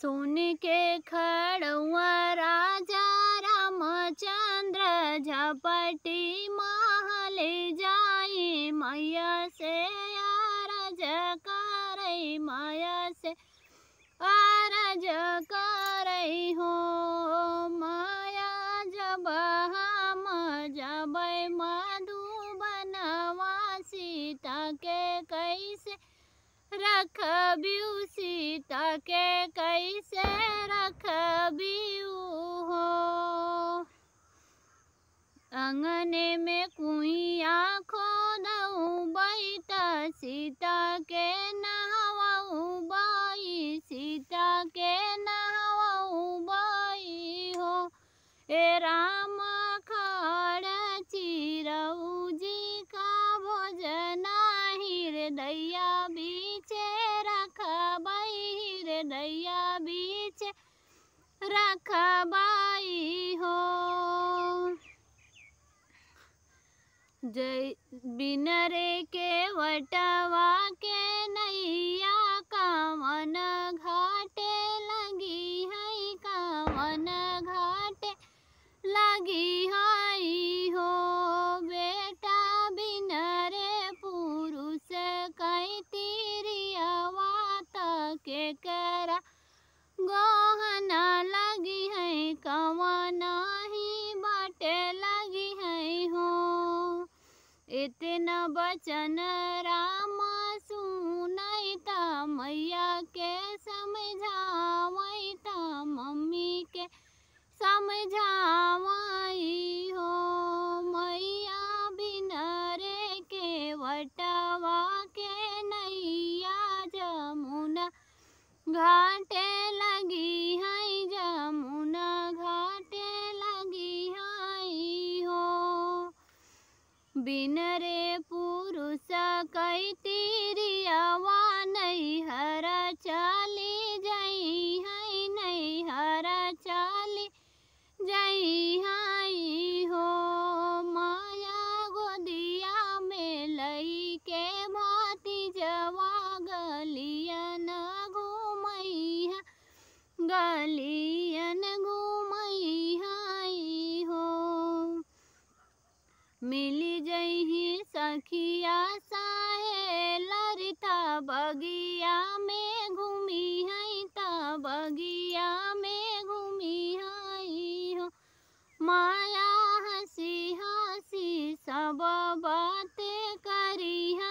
सुन के खड़ुआ राजा रामचंद्र झपटी महल जा रखबियु सीता के कैसे रखबियु हो अंगने में कुइया खो दऊ सीता के नहाऊ बाई सीता के नहाऊ बाई हो ए राम जय बिनरे के वटवा के नैया का मन घ वचन राम कई तेरिया नई हरा चाली हई हरा चाली हई हो माया गोदिया में लई के भाती जवा गलिया न घूम गली बगिया में घूमी है ता बगिया में घूमी है हो माया हसी हसी सब बातें करी है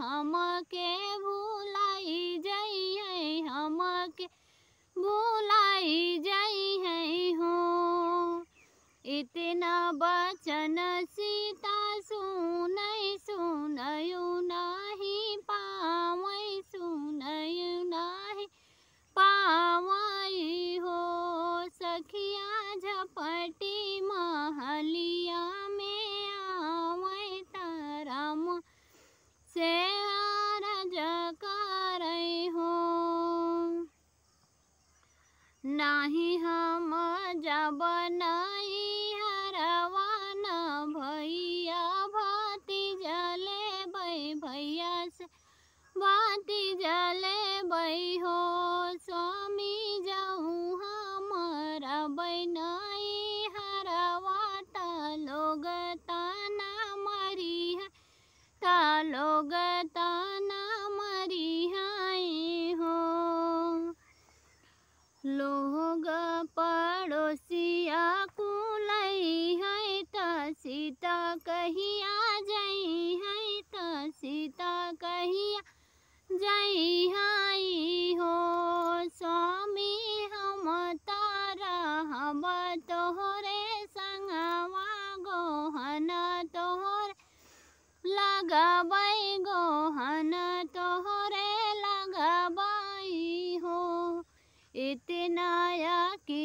हम के भुलाई जाई है के भुलाई जाई है हो इतना बचन लई है त सीता कहिया जई है त सीता कहिया जई हई हो स्वामी हम तारा हम तोहरे संगवा गोहन तोहरे लगबई गोहन तोहरे लगबई हो इतना या कि